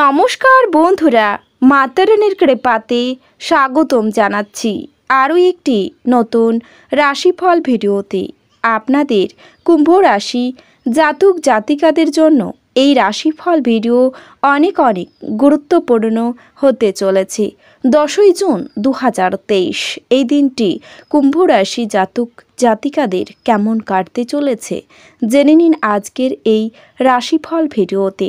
নমস্কার বন্ধুরা মাতারানির কৃপাতে স্বাগতম জানাচ্ছি আরও একটি নতুন রাশিফল ভিডিওতে আপনাদের কুম্ভ রাশি জাতক জাতিকাদের জন্য এই রাশিফল ভিডিও অনেক অনেক গুরুত্বপূর্ণ হতে চলেছে দশই জুন দু এই দিনটি কুম্ভ রাশি জাতক জাতিকাদের কেমন কাটতে চলেছে জেনে নিন আজকের এই রাশিফল ভিডিওতে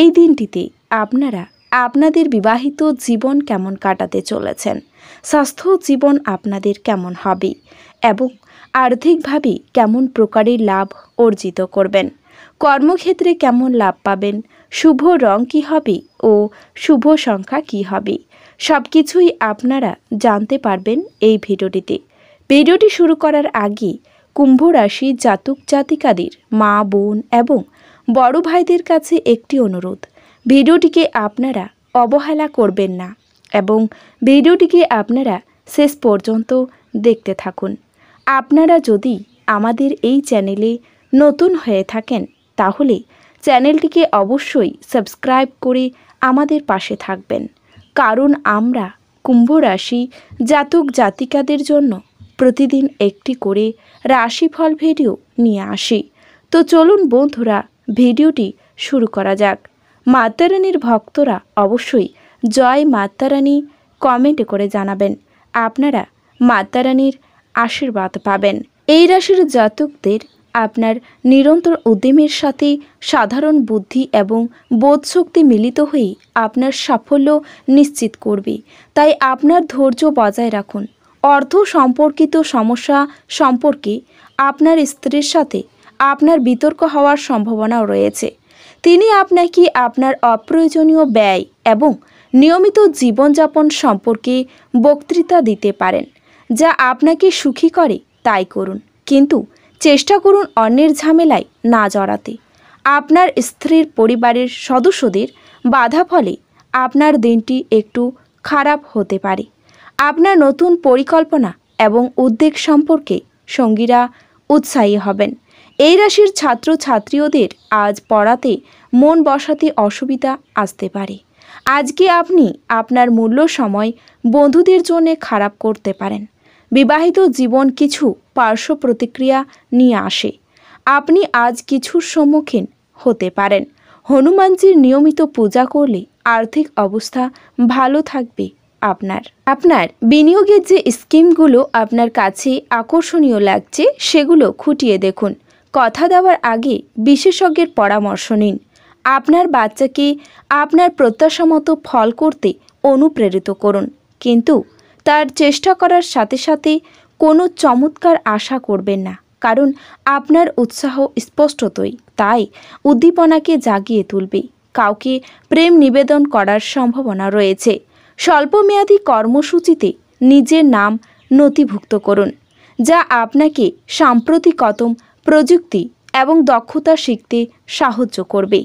এই দিনটিতে আপনারা আপনাদের বিবাহিত জীবন কেমন কাটাতে চলেছেন স্বাস্থ্য জীবন আপনাদের কেমন হবে এবং আর্থিকভাবে কেমন প্রকারের লাভ অর্জিত করবেন কর্মক্ষেত্রে কেমন লাভ পাবেন শুভ রং কী হবে ও শুভ সংখ্যা কী হবে সব কিছুই আপনারা জানতে পারবেন এই ভিডিওটিতে ভিডিওটি শুরু করার আগে কুম্ভ রাশি জাতক জাতিকাদের মা বোন এবং বড় ভাইদের কাছে একটি অনুরোধ ভিডিওটিকে আপনারা অবহেলা করবেন না এবং ভিডিওটিকে আপনারা শেষ পর্যন্ত দেখতে থাকুন আপনারা যদি আমাদের এই চ্যানেলে নতুন হয়ে থাকেন তাহলে চ্যানেলটিকে অবশ্যই সাবস্ক্রাইব করে আমাদের পাশে থাকবেন কারণ আমরা কুম্ভ রাশি জাতক জাতিকাদের জন্য প্রতিদিন একটি করে রাশিফল ভিডিও নিয়ে আসি তো চলুন বন্ধুরা ভিডিওটি শুরু করা যাক মাতারানির ভক্তরা অবশ্যই জয় মাতারানি কমেন্ট করে জানাবেন আপনারা মাতারানির আশীর্বাদ পাবেন এই রাশির জাতকদের আপনার নিরন্তর উদ্যমের সাথে সাধারণ বুদ্ধি এবং বোধশক্তি মিলিত হয়ে আপনার সাফল্য নিশ্চিত করবে তাই আপনার ধৈর্য বজায় রাখুন অর্থ সম্পর্কিত সমস্যা সম্পর্কে আপনার স্ত্রীর সাথে আপনার বিতর্ক হওয়ার সম্ভাবনাও রয়েছে তিনি আপনাকে আপনার অপ্রয়োজনীয় ব্যয় এবং নিয়মিত জীবনযাপন সম্পর্কে বক্তৃতা দিতে পারেন যা আপনাকে সুখী করে তাই করুন কিন্তু চেষ্টা করুন অন্যের ঝামেলায় না জড়াতে আপনার স্ত্রীর পরিবারের সদস্যদের বাধা ফলে আপনার দিনটি একটু খারাপ হতে পারে আপনার নতুন পরিকল্পনা এবং উদ্বেগ সম্পর্কে সঙ্গীরা উৎসাহী হবেন এই রাশির ছাত্র ছাত্রীদের আজ পড়াতে মন বসাতে অসুবিধা আসতে পারে আজকে আপনি আপনার মূল্য সময় বন্ধুদের জন্য খারাপ করতে পারেন বিবাহিত জীবন কিছু পার্শ্ব প্রতিক্রিয়া নিয়ে আসে আপনি আজ কিছুর সম্মুখীন হতে পারেন হনুমানজির নিয়মিত পূজা করলে আর্থিক অবস্থা ভালো থাকবে আপনার আপনার বিনিয়োগের যে স্কিমগুলো আপনার কাছে আকর্ষণীয় লাগছে সেগুলো খুঁটিয়ে দেখুন কথা দেওয়ার আগে বিশেষজ্ঞের পরামর্শ নিন আপনার বাচ্চাকে আপনার প্রত্যাশামতো ফল করতে অনুপ্রেরিত করুন কিন্তু তার চেষ্টা করার সাথে সাথে কোনো চমৎকার আশা করবেন না কারণ আপনার উৎসাহ স্পষ্টতই তাই উদ্দীপনাকে জাগিয়ে তুলবে কাউকে প্রেম নিবেদন করার সম্ভাবনা রয়েছে স্বল্পমেয়াদী কর্মসূচিতে নিজের নাম নথিভুক্ত করুন যা আপনাকে সাম্প্রতিকতম প্রযুক্তি এবং দক্ষতা শিখতে সাহায্য করবে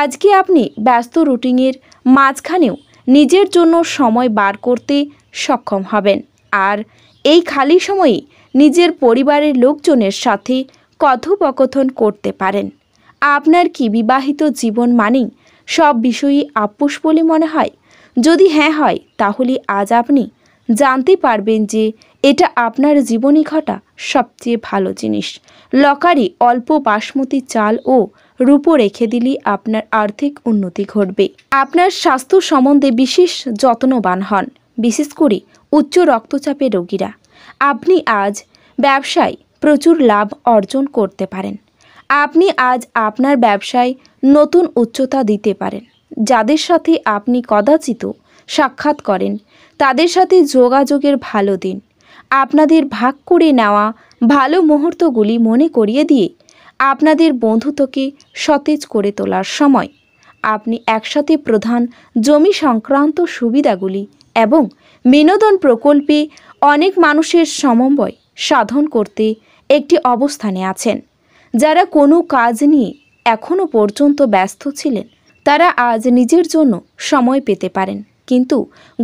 আজকে আপনি ব্যস্ত রুটিনের মাঝখানেও নিজের জন্য সময় বার করতে সক্ষম হবেন আর এই খালি সময়ে নিজের পরিবারের লোকজনের সাথে কথোপকথন করতে পারেন আপনার কি বিবাহিত জীবন মানেই সব বিষয়ই আপোষ বলে মনে হয় যদি হ্যাঁ হয় তাহলে আজ আপনি জানতে পারবেন যে এটা আপনার জীবনী ঘটা সবচেয়ে ভালো জিনিস লকারি অল্প বাসমতি চাল ও রূপো রেখে দিলে আপনার আর্থিক উন্নতি ঘটবে আপনার স্বাস্থ্য সম্বন্ধে বিশেষ যত্নবান হন বিশেষ করে উচ্চ রক্তচাপের রোগীরা আপনি আজ ব্যবসায় প্রচুর লাভ অর্জন করতে পারেন আপনি আজ আপনার ব্যবসায় নতুন উচ্চতা দিতে পারেন যাদের সাথে আপনি কদাচিত সাক্ষাৎ করেন তাদের সাথে যোগাযোগের ভালো দিন আপনাদের ভাগ করে নেওয়া ভালো মুহূর্তগুলি মনে করিয়ে দিয়ে আপনাদের বন্ধুত্বকে সতেজ করে তোলার সময় আপনি একসাথে প্রধান জমি সংক্রান্ত সুবিধাগুলি এবং বিনোদন প্রকল্পে অনেক মানুষের সমন্বয় সাধন করতে একটি অবস্থানে আছেন যারা কোনো কাজ নিয়ে এখনও পর্যন্ত ব্যস্ত ছিলেন তারা আজ নিজের জন্য সময় পেতে পারেন কিন্তু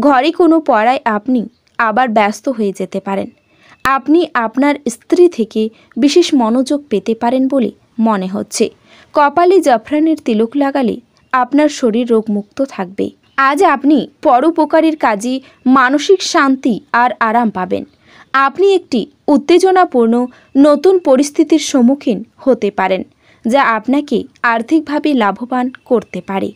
ঘরে কোনো পড়ায় আপনি আবার ব্যস্ত হয়ে যেতে পারেন আপনি আপনার স্ত্রী থেকে বিশেষ মনোযোগ পেতে পারেন বলে মনে হচ্ছে কপালে জাফরানের তিলক লাগালে আপনার শরীর রোগমুক্ত থাকবে আজ আপনি পরোপকারের কাজে মানসিক শান্তি আর আরাম পাবেন আপনি একটি উত্তেজনাপূর্ণ নতুন পরিস্থিতির সম্মুখীন হতে পারেন যা আপনাকে আর্থিকভাবে লাভবান করতে পারে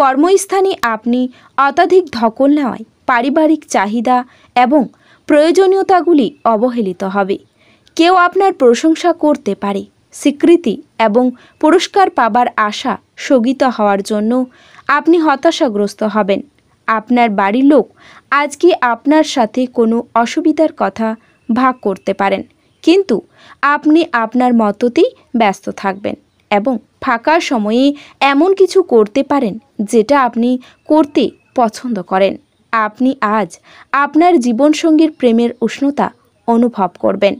কর্মস্থানে আপনি অত্যাধিক ধকল নেওয়ায় পারিবারিক চাহিদা এবং প্রয়োজনীয়তাগুলি অবহেলিত হবে কেউ আপনার প্রশংসা করতে পারে স্বীকৃতি এবং পুরস্কার পাবার আশা স্থগিত হওয়ার জন্য আপনি হতাশাগ্রস্ত হবেন আপনার বাড়ির লোক আজকে আপনার সাথে কোনো অসুবিধার কথা ভাগ করতে পারেন কিন্তু আপনি আপনার মততেই ব্যস্ত থাকবেন এবং ফাঁকা সময়ে এমন কিছু করতে পারেন যেটা আপনি করতে পছন্দ করেন আপনি আজ আপনার জীবনসঙ্গীর প্রেমের উষ্ণতা অনুভব করবেন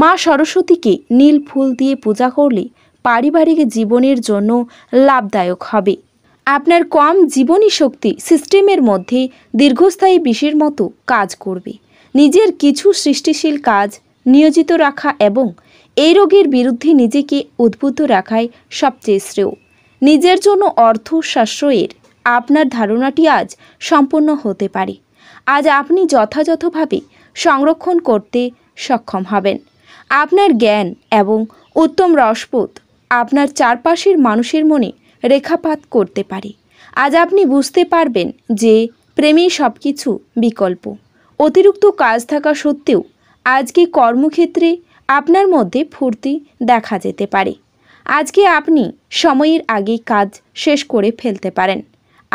মা সরস্বতীকে নীল ফুল দিয়ে পূজা করলে পারিবারিক জীবনের জন্য লাভদায়ক হবে আপনার কম জীবনী শক্তি সিস্টেমের মধ্যে দীর্ঘস্থায়ী বিষের মতো কাজ করবে নিজের কিছু সৃষ্টিশীল কাজ নিয়োজিত রাখা এবং এই রোগের বিরুদ্ধে নিজেকে উদ্বুদ্ধ রাখাই সবচেয়ে শ্রেয় নিজের জন্য অর্থ সাশ্রয়ের আপনার ধারণাটি আজ সম্পূর্ণ হতে পারে আজ আপনি যথাযথভাবে সংরক্ষণ করতে সক্ষম হবেন আপনার জ্ঞান এবং উত্তম রসবোধ আপনার চারপাশের মানুষের মনে রেখাপাত করতে পারে আজ আপনি বুঝতে পারবেন যে প্রেমেই সব কিছু বিকল্প অতিরিক্ত কাজ থাকা সত্ত্বেও আজকে কর্মক্ষেত্রে আপনার মধ্যে ফুর্তি দেখা যেতে পারে আজকে আপনি সময়ের আগেই কাজ শেষ করে ফেলতে পারেন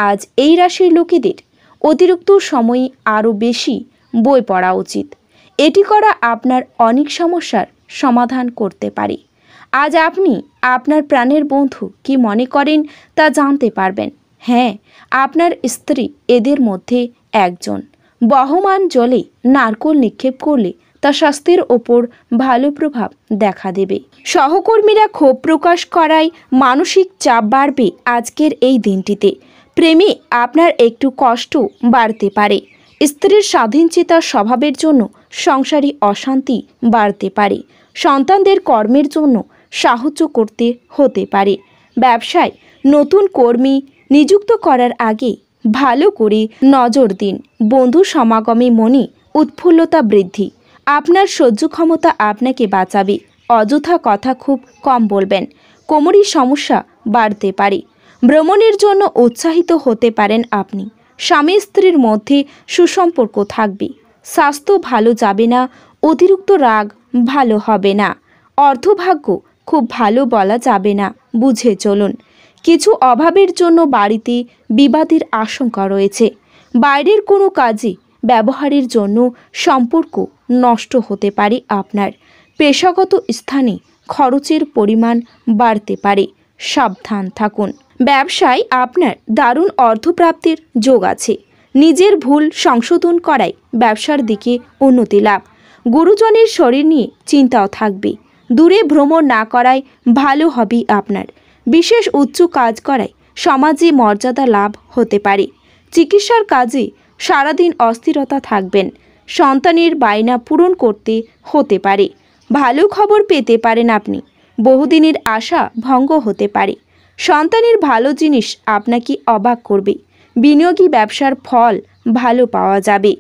আজ এই রাশির লোকেদের অতিরিক্ত সময় আরও বেশি বই পড়া উচিত এটি করা আপনার অনেক সমস্যার সমাধান করতে পারে আজ আপনি আপনার প্রাণের বন্ধু কি মনে করেন তা জানতে পারবেন হ্যাঁ আপনার স্ত্রী এদের মধ্যে একজন বহমান জলে নারকোল নিক্ষেপ করলে তা স্বাস্থ্যের ওপর ভালো প্রভাব দেখা দেবে সহকর্মীরা ক্ষোভ প্রকাশ করায় মানসিক চাপ বাড়বে আজকের এই দিনটিতে প্রেমে আপনার একটু কষ্ট বাড়তে পারে স্ত্রীর স্বাধীনচেতার স্বভাবের জন্য সংসারী অশান্তি বাড়তে পারে সন্তানদের কর্মের জন্য সাহায্য করতে হতে পারে ব্যবসায় নতুন কর্মী নিযুক্ত করার আগে ভালো করে নজর দিন বন্ধু সমাগমে মনে উৎফুল্লতা বৃদ্ধি আপনার সহ্য ক্ষমতা আপনাকে বাঁচাবে অযথা কথা খুব কম বলবেন কোমরের সমস্যা বাড়তে পারে ভ্রমণের জন্য উৎসাহিত হতে পারেন আপনি স্বামী স্ত্রীর মধ্যে সুসম্পর্ক থাকবে স্বাস্থ্য ভালো যাবে না অতিরিক্ত রাগ ভালো হবে না অর্ধভাগ্য খুব ভালো বলা যাবে না বুঝে চলুন কিছু অভাবের জন্য বাড়িতে বিবাদের আশঙ্কা রয়েছে বাইরের কোনো কাজে ব্যবহারের জন্য সম্পর্ক নষ্ট হতে পারে আপনার পেশাগত স্থানে খরচের পরিমাণ বাড়তে পারে সাবধান থাকুন ব্যবসায় আপনার দারুণ অর্থপ্রাপ্তির যোগ আছে নিজের ভুল সংশোধন করায় ব্যবসার দিকে উন্নতি লাভ গুরুজনের শরীর নিয়ে চিন্তাও থাকবে দূরে ভ্রমণ না করাই ভালো হবে আপনার বিশেষ উচ্চ কাজ করায় সমাজে মর্যাদা লাভ হতে পারে চিকিৎসার কাজে সারাদিন অস্থিরতা থাকবেন সন্তানের বায়না পূরণ করতে হতে পারে ভালো খবর পেতে পারেন আপনি বহুদিনের আশা ভঙ্গ হতে পারে সন্তানের ভালো জিনিস আপনাকে অবাক করবে বিনিয়োগী ব্যবসার ফল ভালো পাওয়া যাবে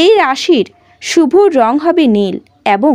এই রাশির শুভ রং হবে নীল এবং